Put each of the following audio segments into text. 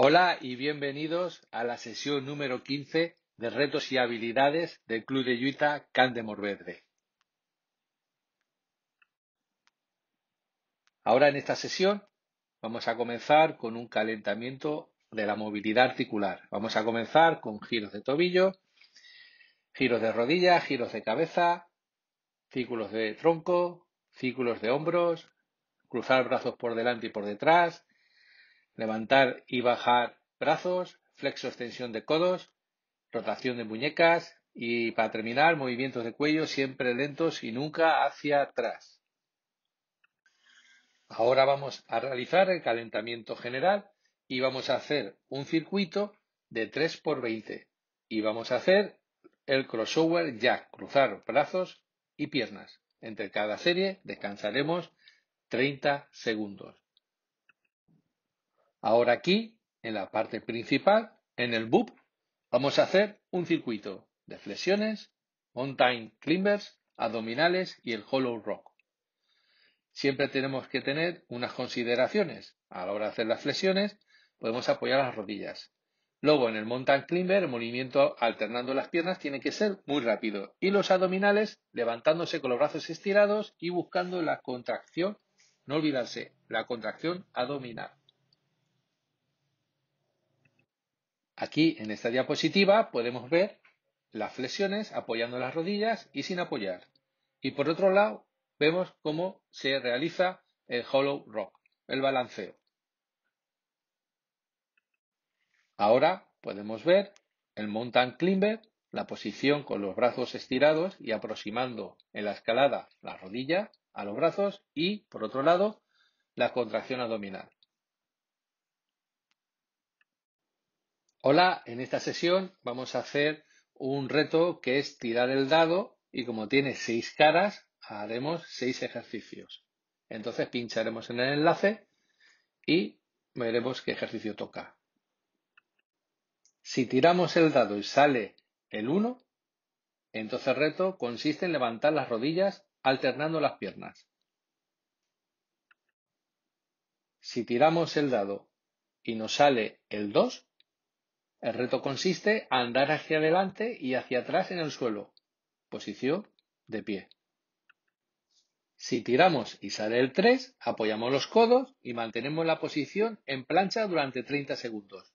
Hola y bienvenidos a la sesión número 15 de Retos y Habilidades del Club de Yuita Can de Ahora en esta sesión vamos a comenzar con un calentamiento de la movilidad articular. Vamos a comenzar con giros de tobillo, giros de rodilla, giros de cabeza, círculos de tronco, círculos de hombros, cruzar brazos por delante y por detrás, levantar y bajar brazos, flexo extensión de codos, rotación de muñecas y para terminar movimientos de cuello siempre lentos y nunca hacia atrás. Ahora vamos a realizar el calentamiento general y vamos a hacer un circuito de 3 por 20 y vamos a hacer el crossover ya cruzar brazos y piernas. Entre cada serie descansaremos 30 segundos. Ahora aquí, en la parte principal, en el BOOP, vamos a hacer un circuito de flexiones, mountain climbers, abdominales y el hollow rock. Siempre tenemos que tener unas consideraciones. A la hora de hacer las flexiones, podemos apoyar las rodillas. Luego, en el mountain climber, el movimiento alternando las piernas tiene que ser muy rápido. Y los abdominales levantándose con los brazos estirados y buscando la contracción, no olvidarse, la contracción abdominal. Aquí en esta diapositiva podemos ver las flexiones apoyando las rodillas y sin apoyar. Y por otro lado vemos cómo se realiza el hollow rock, el balanceo. Ahora podemos ver el mountain climber, la posición con los brazos estirados y aproximando en la escalada la rodilla a los brazos y, por otro lado, la contracción abdominal. Hola, en esta sesión vamos a hacer un reto que es tirar el dado y como tiene seis caras, haremos seis ejercicios. Entonces pincharemos en el enlace y veremos qué ejercicio toca. Si tiramos el dado y sale el 1, entonces el reto consiste en levantar las rodillas alternando las piernas. Si tiramos el dado y nos sale el 2, el reto consiste en andar hacia adelante y hacia atrás en el suelo. Posición de pie. Si tiramos y sale el 3, apoyamos los codos y mantenemos la posición en plancha durante 30 segundos.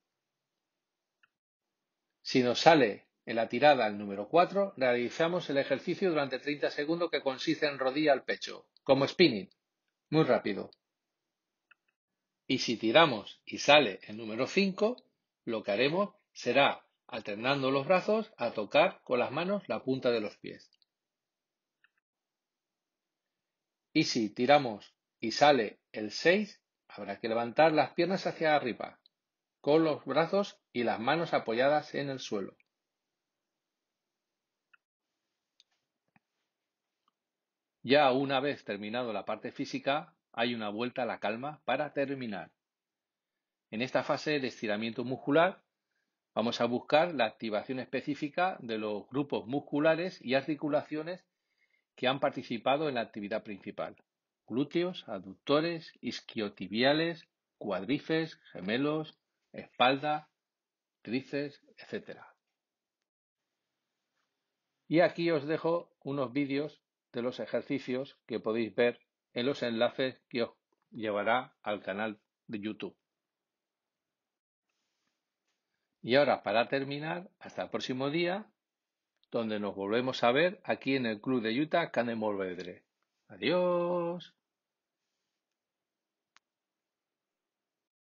Si nos sale en la tirada el número 4, realizamos el ejercicio durante 30 segundos que consiste en rodilla al pecho, como spinning, muy rápido. Y si tiramos y sale el número 5, lo que haremos será, alternando los brazos, a tocar con las manos la punta de los pies. Y si tiramos y sale el 6, habrá que levantar las piernas hacia arriba, con los brazos y las manos apoyadas en el suelo. Ya una vez terminado la parte física, hay una vuelta a la calma para terminar. En esta fase de estiramiento muscular vamos a buscar la activación específica de los grupos musculares y articulaciones que han participado en la actividad principal. Glúteos, aductores, isquiotibiales, cuadrifes, gemelos, espalda, tríceps, etc. Y aquí os dejo unos vídeos de los ejercicios que podéis ver en los enlaces que os llevará al canal de YouTube. Y ahora, para terminar, hasta el próximo día, donde nos volvemos a ver aquí en el Club de Utah Canemolvedre. Adiós.